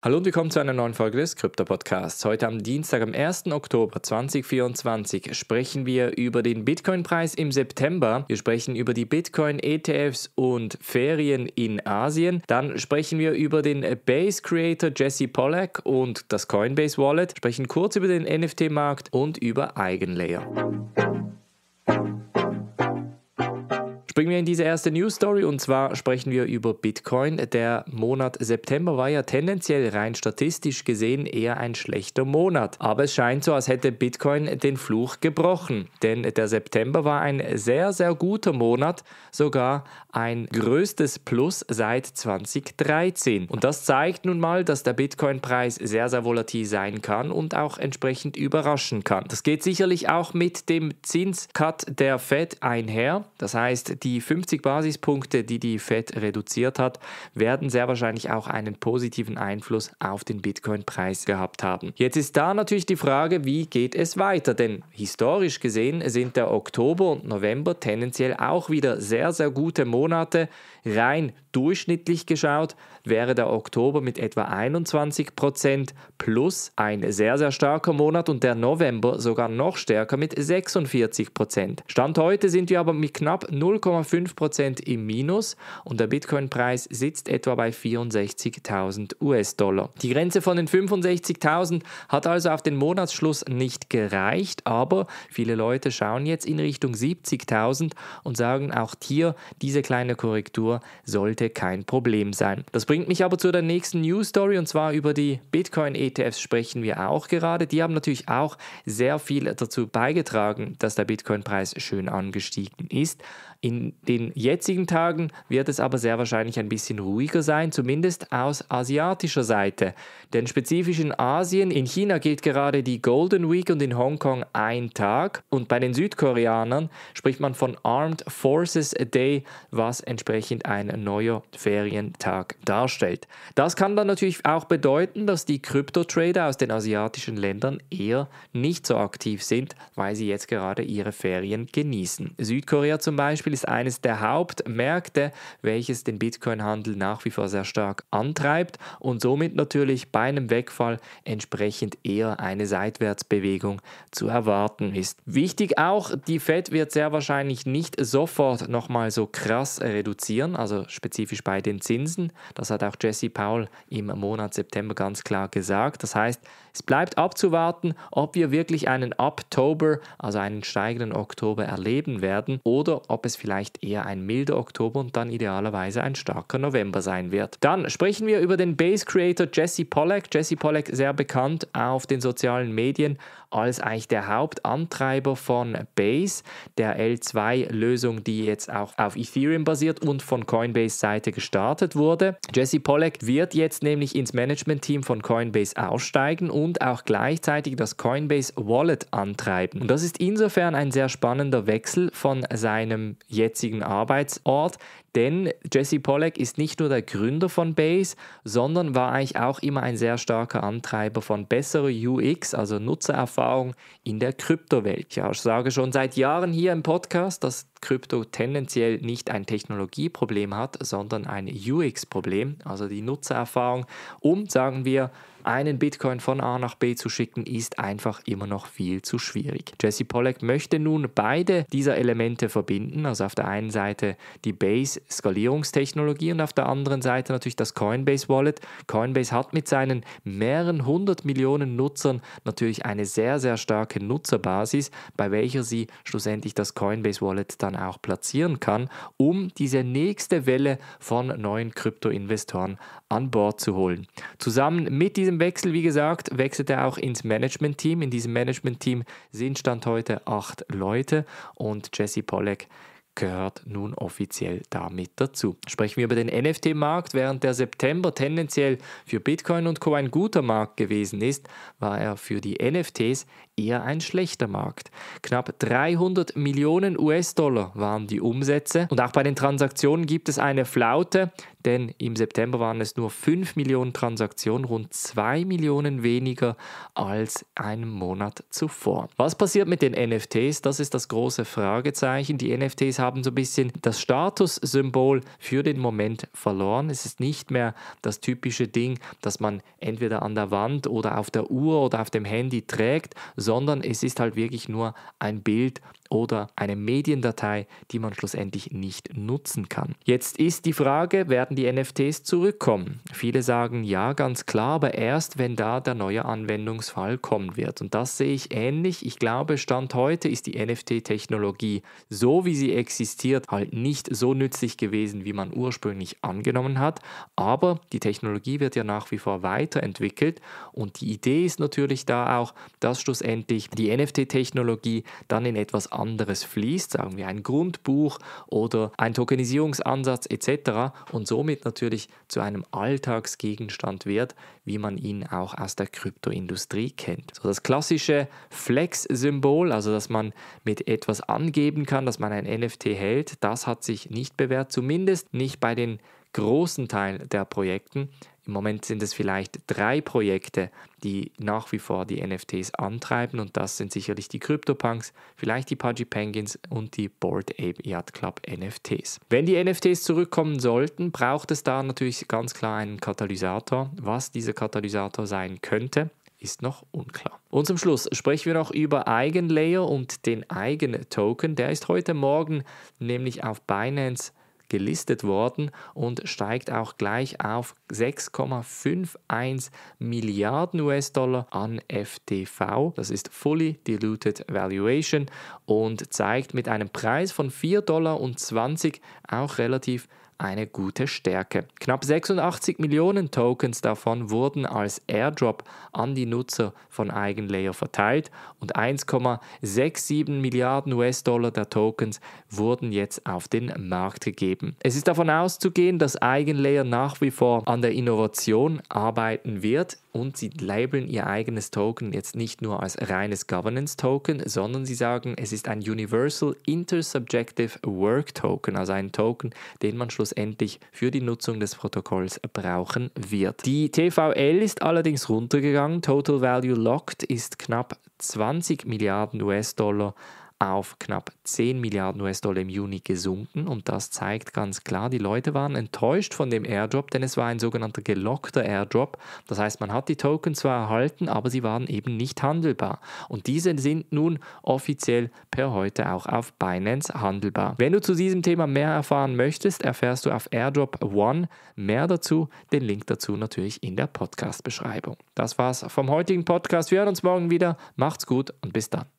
Hallo und willkommen zu einer neuen Folge des Krypto Podcasts. Heute am Dienstag, am 1. Oktober 2024, sprechen wir über den Bitcoin-Preis im September. Wir sprechen über die Bitcoin-ETFs und Ferien in Asien. Dann sprechen wir über den Base-Creator Jesse Pollack und das Coinbase-Wallet, sprechen kurz über den NFT-Markt und über Eigenlayer. Springen wir in diese erste News Story und zwar sprechen wir über Bitcoin. Der Monat September war ja tendenziell rein statistisch gesehen eher ein schlechter Monat. Aber es scheint so, als hätte Bitcoin den Fluch gebrochen. Denn der September war ein sehr, sehr guter Monat, sogar ein größtes Plus seit 2013. Und das zeigt nun mal, dass der Bitcoin-Preis sehr, sehr volatil sein kann und auch entsprechend überraschen kann. Das geht sicherlich auch mit dem Zinscut der Fed einher. Das heißt, die die 50 Basispunkte, die die Fed reduziert hat, werden sehr wahrscheinlich auch einen positiven Einfluss auf den Bitcoin-Preis gehabt haben. Jetzt ist da natürlich die Frage, wie geht es weiter? Denn historisch gesehen sind der Oktober und November tendenziell auch wieder sehr, sehr gute Monate rein Durchschnittlich geschaut wäre der Oktober mit etwa 21 Prozent plus ein sehr, sehr starker Monat und der November sogar noch stärker mit 46 Prozent. Stand heute sind wir aber mit knapp 0,5 Prozent im Minus und der Bitcoin-Preis sitzt etwa bei 64.000 US-Dollar. Die Grenze von den 65.000 hat also auf den Monatsschluss nicht gereicht, aber viele Leute schauen jetzt in Richtung 70.000 und sagen auch hier, diese kleine Korrektur sollte kein Problem sein. Das bringt mich aber zu der nächsten News Story und zwar über die Bitcoin ETFs sprechen wir auch gerade. Die haben natürlich auch sehr viel dazu beigetragen, dass der Bitcoin Preis schön angestiegen ist. In den jetzigen Tagen wird es aber sehr wahrscheinlich ein bisschen ruhiger sein, zumindest aus asiatischer Seite. Denn spezifisch in Asien, in China gilt gerade die Golden Week und in Hongkong ein Tag. Und bei den Südkoreanern spricht man von Armed Forces Day, was entsprechend ein neuer Ferientag darstellt. Das kann dann natürlich auch bedeuten, dass die Krypto-Trader aus den asiatischen Ländern eher nicht so aktiv sind, weil sie jetzt gerade ihre Ferien genießen. Südkorea zum Beispiel Beispiel ist eines der Hauptmärkte, welches den Bitcoin-Handel nach wie vor sehr stark antreibt und somit natürlich bei einem Wegfall entsprechend eher eine Seitwärtsbewegung zu erwarten ist. Wichtig auch, die Fed wird sehr wahrscheinlich nicht sofort nochmal so krass reduzieren, also spezifisch bei den Zinsen. Das hat auch Jesse Powell im Monat September ganz klar gesagt. Das heißt, es bleibt abzuwarten, ob wir wirklich einen October, also einen steigenden Oktober erleben werden oder ob es vielleicht eher ein milder Oktober und dann idealerweise ein starker November sein wird. Dann sprechen wir über den Bass Creator Jesse Pollack. Jesse Pollack sehr bekannt auf den sozialen Medien als eigentlich der Hauptantreiber von Base, der L2-Lösung, die jetzt auch auf Ethereum basiert und von Coinbase-Seite gestartet wurde. Jesse Pollack wird jetzt nämlich ins Management-Team von Coinbase aussteigen und auch gleichzeitig das Coinbase Wallet antreiben. Und das ist insofern ein sehr spannender Wechsel von seinem jetzigen Arbeitsort, denn Jesse Pollack ist nicht nur der Gründer von Base, sondern war eigentlich auch immer ein sehr starker Antreiber von besserer UX, also Nutzererfahrung in der Kryptowelt. ich sage schon seit Jahren hier im Podcast, dass Krypto tendenziell nicht ein Technologieproblem hat, sondern ein UX-Problem, also die Nutzererfahrung, um, sagen wir, einen Bitcoin von A nach B zu schicken, ist einfach immer noch viel zu schwierig. Jesse Pollack möchte nun beide dieser Elemente verbinden, also auf der einen Seite die Base-Skalierungstechnologie und auf der anderen Seite natürlich das Coinbase Wallet. Coinbase hat mit seinen mehreren hundert Millionen Nutzern natürlich eine sehr, sehr starke Nutzerbasis, bei welcher sie schlussendlich das Coinbase Wallet dann dann auch platzieren kann, um diese nächste Welle von neuen Krypto-Investoren an Bord zu holen. Zusammen mit diesem Wechsel, wie gesagt, wechselt er auch ins Management-Team. In diesem Management-Team sind Stand heute acht Leute und Jesse Pollack gehört nun offiziell damit dazu. Sprechen wir über den NFT-Markt. Während der September tendenziell für Bitcoin und Co. ein guter Markt gewesen ist, war er für die NFTs eher ein schlechter Markt. Knapp 300 Millionen US-Dollar waren die Umsätze und auch bei den Transaktionen gibt es eine Flaute, denn im September waren es nur 5 Millionen Transaktionen, rund 2 Millionen weniger als einen Monat zuvor. Was passiert mit den NFTs? Das ist das große Fragezeichen. Die NFTs haben so ein bisschen das Statussymbol für den Moment verloren. Es ist nicht mehr das typische Ding, das man entweder an der Wand oder auf der Uhr oder auf dem Handy trägt, sondern es ist halt wirklich nur ein Bild oder eine Mediendatei, die man schlussendlich nicht nutzen kann. Jetzt ist die Frage, werden die NFTs zurückkommen? Viele sagen ja, ganz klar, aber erst wenn da der neue Anwendungsfall kommen wird. Und das sehe ich ähnlich. Ich glaube, Stand heute ist die NFT-Technologie, so wie sie existiert, halt nicht so nützlich gewesen, wie man ursprünglich angenommen hat. Aber die Technologie wird ja nach wie vor weiterentwickelt und die Idee ist natürlich da auch, dass schlussendlich die NFT-Technologie dann in etwas anderes fließt, sagen wir ein Grundbuch oder ein Tokenisierungsansatz etc. und somit natürlich zu einem Alltagsgegenstand wird, wie man ihn auch aus der Kryptoindustrie kennt. So das klassische Flex-Symbol, also dass man mit etwas angeben kann, dass man ein NFT hält, das hat sich nicht bewährt, zumindest nicht bei den großen Teil der Projekten. Im Moment sind es vielleicht drei Projekte, die nach wie vor die NFTs antreiben und das sind sicherlich die CryptoPunks, vielleicht die Pudgy Penguins und die Board Ape Yacht Club NFTs. Wenn die NFTs zurückkommen sollten, braucht es da natürlich ganz klar einen Katalysator. Was dieser Katalysator sein könnte, ist noch unklar. Und zum Schluss sprechen wir noch über Eigenlayer und den Eigen-Token. Der ist heute Morgen nämlich auf Binance gelistet worden und steigt auch gleich auf 6,51 Milliarden US-Dollar an FTV. Das ist Fully Diluted Valuation und zeigt mit einem Preis von 4,20 Dollar auch relativ eine gute Stärke. Knapp 86 Millionen Tokens davon wurden als Airdrop an die Nutzer von Eigenlayer verteilt und 1,67 Milliarden US-Dollar der Tokens wurden jetzt auf den Markt gegeben. Es ist davon auszugehen, dass Eigenlayer nach wie vor an der Innovation arbeiten wird und sie labeln ihr eigenes Token jetzt nicht nur als reines Governance Token, sondern sie sagen, es ist ein Universal Intersubjective Work Token, also ein Token, den man schlussendlich schlussendlich für die Nutzung des Protokolls brauchen wird. Die TVL ist allerdings runtergegangen. Total Value Locked ist knapp 20 Milliarden US-Dollar auf knapp 10 Milliarden US-Dollar im Juni gesunken und das zeigt ganz klar, die Leute waren enttäuscht von dem Airdrop, denn es war ein sogenannter gelockter Airdrop. Das heißt, man hat die Token zwar erhalten, aber sie waren eben nicht handelbar. Und diese sind nun offiziell per heute auch auf Binance handelbar. Wenn du zu diesem Thema mehr erfahren möchtest, erfährst du auf Airdrop One mehr dazu. Den Link dazu natürlich in der Podcast-Beschreibung. Das war's vom heutigen Podcast. Wir hören uns morgen wieder. Macht's gut und bis dann.